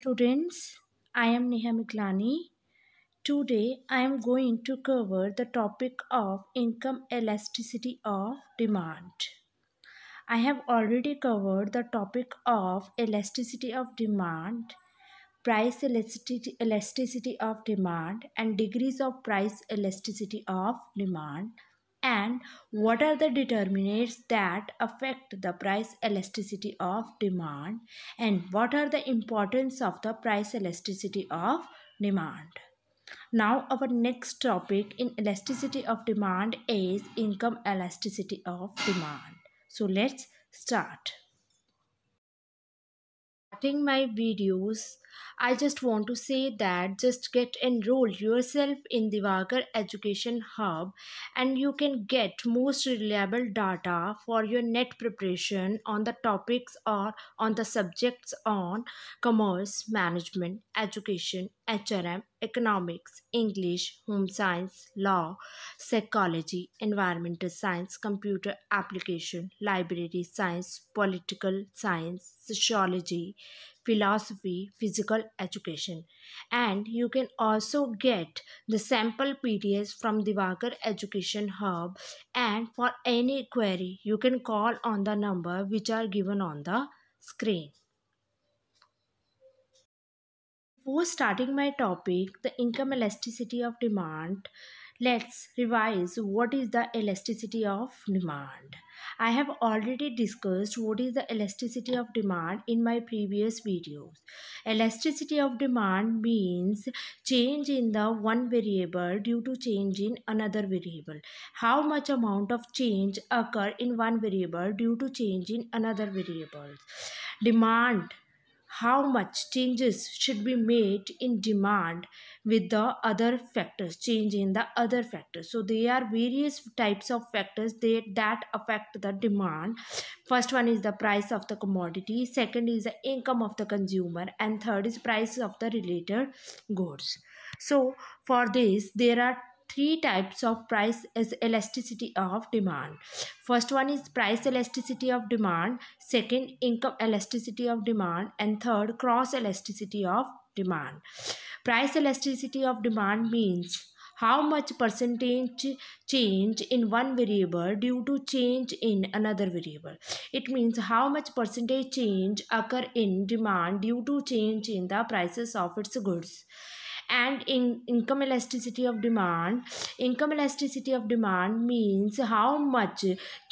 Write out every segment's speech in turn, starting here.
Students, I am Neha Miklani. Today I am going to cover the topic of income elasticity of demand. I have already covered the topic of elasticity of demand, price elasticity, elasticity of demand and degrees of price elasticity of demand and what are the determinants that affect the price elasticity of demand and what are the importance of the price elasticity of demand. Now our next topic in elasticity of demand is income elasticity of demand. So let's start starting my videos, I just want to say that just get enrolled yourself in the Vagar Education Hub and you can get most reliable data for your net preparation on the topics or on the subjects on commerce, management, education HRM, Economics, English, Home Science, Law, Psychology, Environmental Science, Computer Application, Library Science, Political Science, Sociology, Philosophy, Physical Education. And you can also get the sample PDFs from Divakar Education Hub. And for any query, you can call on the number which are given on the screen. Before starting my topic, the income elasticity of demand, let's revise what is the elasticity of demand. I have already discussed what is the elasticity of demand in my previous videos. Elasticity of demand means change in the one variable due to change in another variable. How much amount of change occur in one variable due to change in another variable. Demand how much changes should be made in demand with the other factors change in the other factors so there are various types of factors that that affect the demand first one is the price of the commodity second is the income of the consumer and third is price of the related goods so for this there are three types of price is elasticity of demand first one is price elasticity of demand second income elasticity of demand and third cross elasticity of demand price elasticity of demand means how much percentage change in one variable due to change in another variable it means how much percentage change occur in demand due to change in the prices of its goods and in income elasticity of demand income elasticity of demand means how much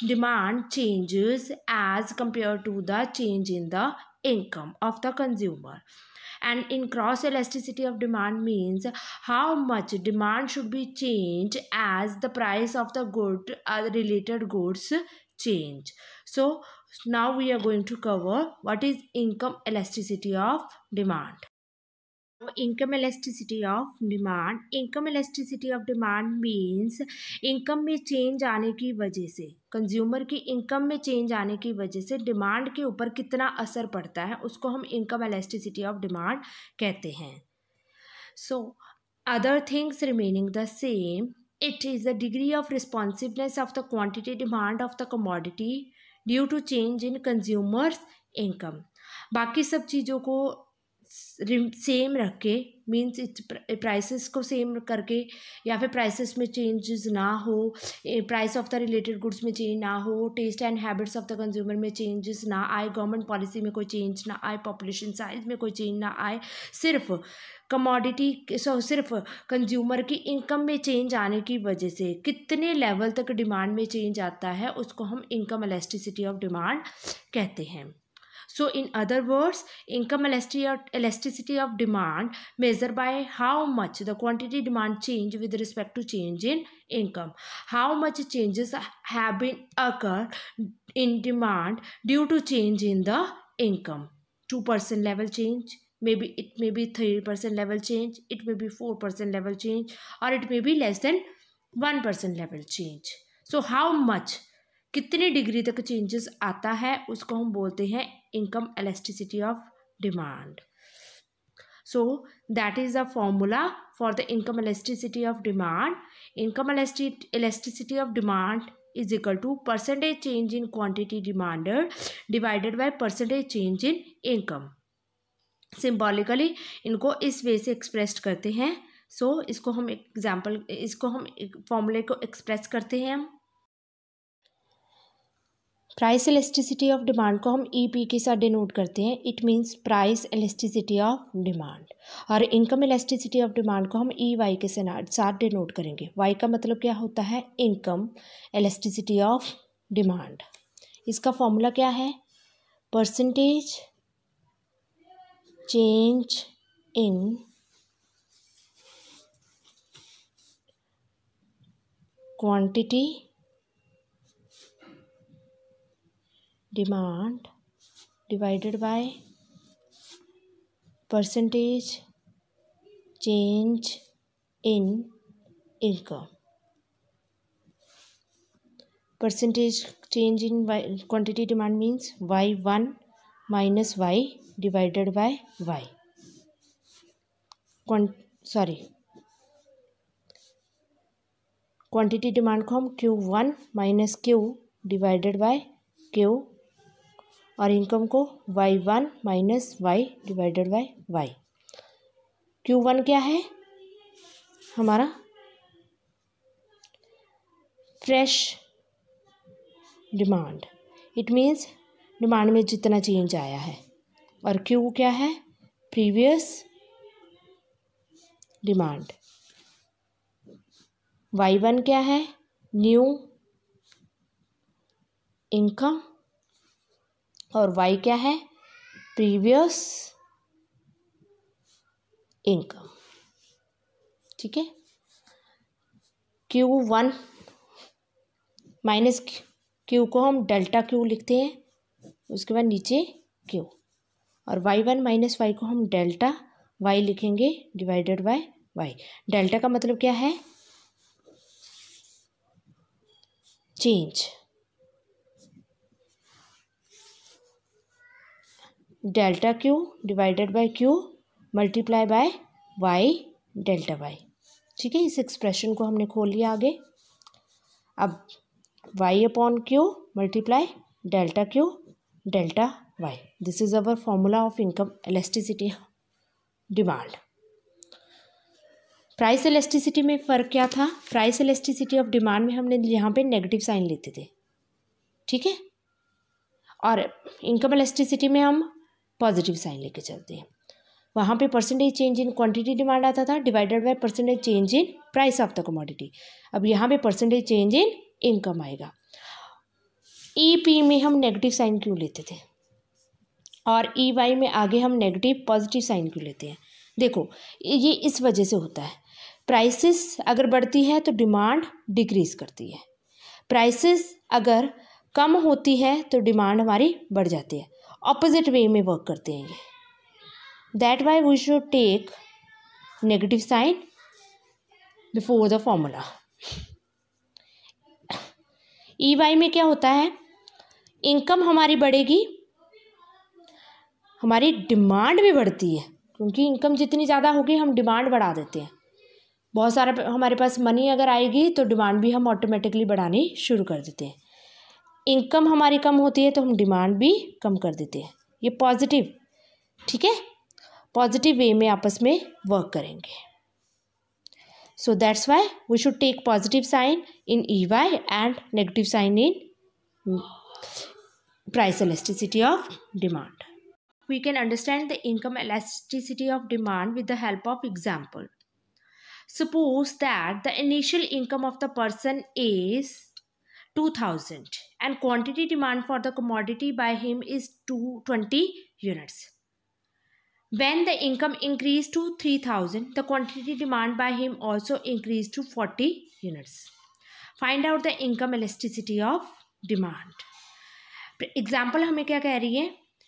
demand changes as compared to the change in the income of the consumer and in cross elasticity of demand means how much demand should be changed as the price of the good uh, related goods change so now we are going to cover what is income elasticity of demand income elasticity of demand income elasticity of demand means income में change आने की वजह से consumer की income में change आने की वजह से डिमांड के ऊपर कितना असर पड़ता है उसको हम इनकम एलास्टिसिटी ऑफ डिमांड कहते हैं so other things remaining the same it is the degree of responsiveness of the quantity demand of the commodity due to change in consumers income बाकी सब चीज़ों को सेम रख के मीन्स इट्स प्राइसेस को same करके या फिर प्राइसेस में चेंजेस ना हो price of the related goods में चेंज ना हो taste and habits of the consumer में चेंजेस ना आए गवर्नमेंट पॉलिसी में कोई चेंज ना आए पॉपुलेशन साइज में कोई चेंज ना आए सिर्फ कमोडिटी सो सिर्फ कंज्यूमर की इनकम में चेंज आने की वजह से कितने लेवल तक डिमांड में चेंज आता है उसको हम इनकम एलेस्टिसिटी ऑफ डिमांड कहते हैं So in other words, income elasticity of demand measured by how much the quantity demand change with respect to change in income. How much changes have been occurred in demand due to change in the income. 2% level change, maybe it may be 3% level change, it may be 4% level change or it may be less than 1% level change. So how much कितनी degree तक changes आता है उसको हम बोलते हैं income elasticity of demand so that is the formula for the income elasticity of demand income elasticity of demand is equal to percentage change in quantity demanded divided by percentage change in income symbolically इनको इस वे से express करते हैं सो so, इसको हम example इसको हम फॉर्मूले को एक्सप्रेस करते हैं हम प्राइस इलेक्ट्रिसिटी ऑफ डिमांड को हम ई e पी के साथ डिनोट करते हैं it means price elasticity of demand और इनकम इलेक्ट्रिसिटी ऑफ डिमांड को हम ई e वाई के साथ डिनोट करेंगे वाई का मतलब क्या होता है इनकम इलेक्ट्रिसिटी ऑफ डिमांड इसका फॉर्मूला क्या है percentage change in quantity demand divided by percentage change in income percentage change in Y quantity demand means Y one minus Y divided by Y sorry quantity demand को हम Q one minus Q divided by Q और income को Y one minus Y divided by Y Q one क्या है हमारा fresh demand it means demand में जितना change आया है और क्यू क्या है प्रीवियस डिमांड वाई वन क्या है न्यू इनकम और वाई क्या है प्रीवियस इनकम ठीक है क्यू वन माइनस क्यू को हम डेल्टा क्यू लिखते हैं उसके बाद नीचे क्यू और वाई वन माइनस वाई को हम डेल्टा वाई लिखेंगे डिवाइडेड बाय वाई डेल्टा का मतलब क्या है change delta Q divided by Q multiply by Y delta Y ठीक है इस एक्सप्रेशन को हमने खोल लिया आगे अब Y upon Q multiply delta Q delta Y this is our formula of income elasticity demand price elasticity में फ़र्क क्या था प्राइस एलेस्टिसिटी ऑफ डिमांड में हमने यहाँ पे नेगेटिव साइन लेते थे ठीक है और इनकम एलेस्टिसिटी में हम पॉजिटिव साइन लेके चलते हैं वहाँ पे percentage change in quantity demand आता था divided by percentage change in price of the commodity अब यहाँ पे परसेंटेज चेंज इन इनकम आएगा ईपी e में हम नेगेटिव साइन क्यों लेते थे और ई e वाई में आगे हम नेगेटिव पॉजिटिव साइन क्यों लेते हैं देखो ये इस वजह से होता है प्राइसिस अगर बढ़ती है तो डिमांड डिक्रीज करती है प्राइसिस अगर कम होती है तो डिमांड हमारी बढ़ जाती है अपोजिट वे में वर्क करते हैं ये that why we should take negative sign before the formula E Y में क्या होता है इनकम हमारी बढ़ेगी हमारी डिमांड भी बढ़ती है क्योंकि इनकम जितनी ज़्यादा होगी हम डिमांड बढ़ा देते हैं बहुत सारा हमारे पास मनी अगर आएगी तो डिमांड भी हम ऑटोमेटिकली बढ़ानी शुरू कर देते हैं इनकम हमारी कम होती है तो हम डिमांड भी कम कर देते हैं ये पॉजिटिव ठीक है पॉजिटिव वे में आपस में वर्क करेंगे so that's why we should take positive sign in E Y and negative sign in price elasticity of demand we can understand the income elasticity of demand with the help of example suppose that the initial income of the person is 2000 and quantity demand for the commodity by him is 220 units. When the income increased to 3000, the quantity demand by him also increased to 40 units. Find out the income elasticity of demand. Example हमें क्या कह रही है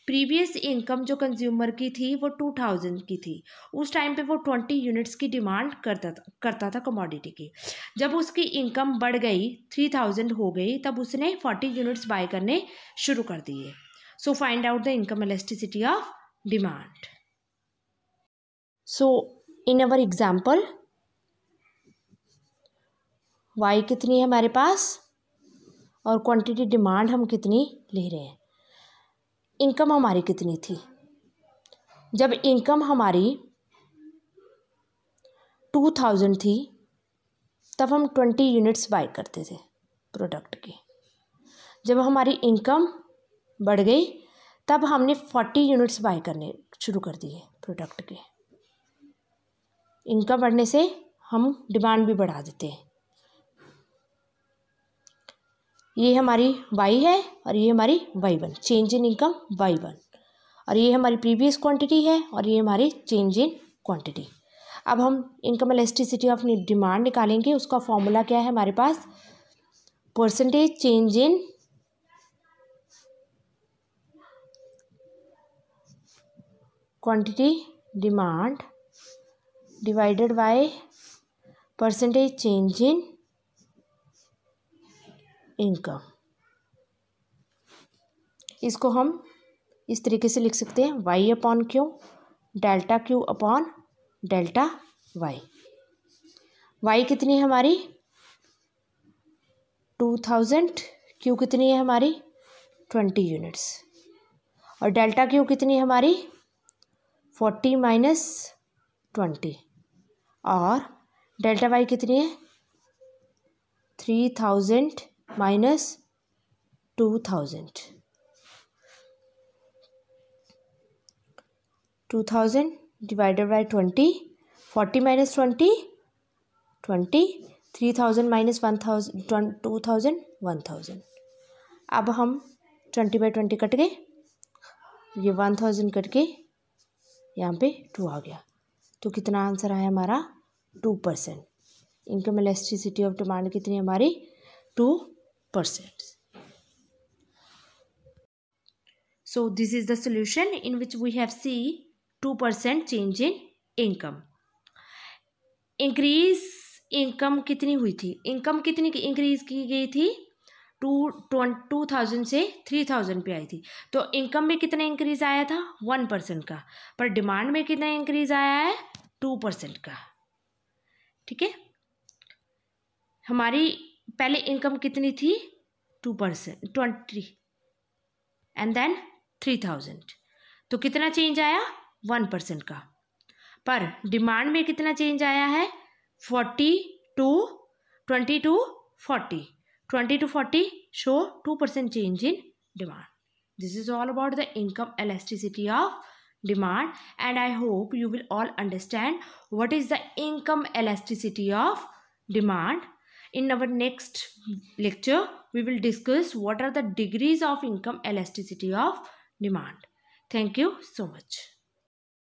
previous income जो consumer की थी वो two thousand की थी उस टाइम पे वो ट्वेंटी यूनिट्स की डिमांड करता था करता था कमोडिटी की जब उसकी इनकम बढ़ गई थ्री थाउजेंड हो गई तब उसने फोर्टी यूनिट्स बाय करने शुरू कर दिए so find out the income elasticity of demand so in our example Y कितनी है हमारे पास और क्वांटिटी डिमांड हम कितनी ले रहे हैं इनकम हमारी कितनी थी जब इनकम हमारी टू थाउजेंड थी तब हम ट्वेंटी यूनिट्स बाई करते थे प्रोडक्ट की जब हमारी इनकम बढ़ गई तब हमने फोर्टी यूनिट्स बाई करने शुरू कर दिए प्रोडक्ट के इनकम बढ़ने से हम डिमांड भी बढ़ा देते हैं ये हमारी वाई है और ये हमारी Y one change in income Y one और ये हमारी प्रीवियस क्वांटिटी है और ये हमारी चेंज इन क्वांटिटी अब हम इनकम एलेस्टिसिटी ऑफ डिमांड निकालेंगे उसका फॉर्मूला क्या है हमारे पास percentage change in quantity demand divided by percentage change in income इसको हम इस तरीके से लिख सकते हैं Y upon Q delta Q upon delta Y Y कितनी है हमारी टू थाउजेंड क्यू कितनी है हमारी ट्वेंटी यूनिट्स और डेल्टा क्यू कितनी है हमारी फोर्टी माइनस ट्वेंटी और डेल्टा वाई कितनी है three thousand minus two thousand two thousand divided by twenty forty minus twenty twenty three thousand minus one thousand two thousand one thousand अब हम twenty by twenty cut गए ये one thousand cut के यहाँ पे to आ गया तो कितना आंसर आया हमारा two percent income elasticity of demand कितनी हमारी two percent. So this is the solution in which we have C 2% change in income. Increase income कितनी हुई थी income कितनी increase की गई थी टू टू थाउजेंड से थ्री थाउजेंड पे आई थी तो इनकम में कितना इंक्रीज आया था वन परसेंट का पर डिमांड में कितना इंक्रीज आया है टू परसेंट का ठीक है हमारी पहले इनकम कितनी थी two percent twenty and then three thousand तो कितना चेंज आया वन परसेंट का पर डिमांड में कितना चेंज आया है forty to twenty to forty twenty to forty so two percent change in demand this is all about the income elasticity of demand and I hope you will all understand what is the income elasticity of demand in our next lecture we will discuss what are the degrees of income elasticity of demand thank you so much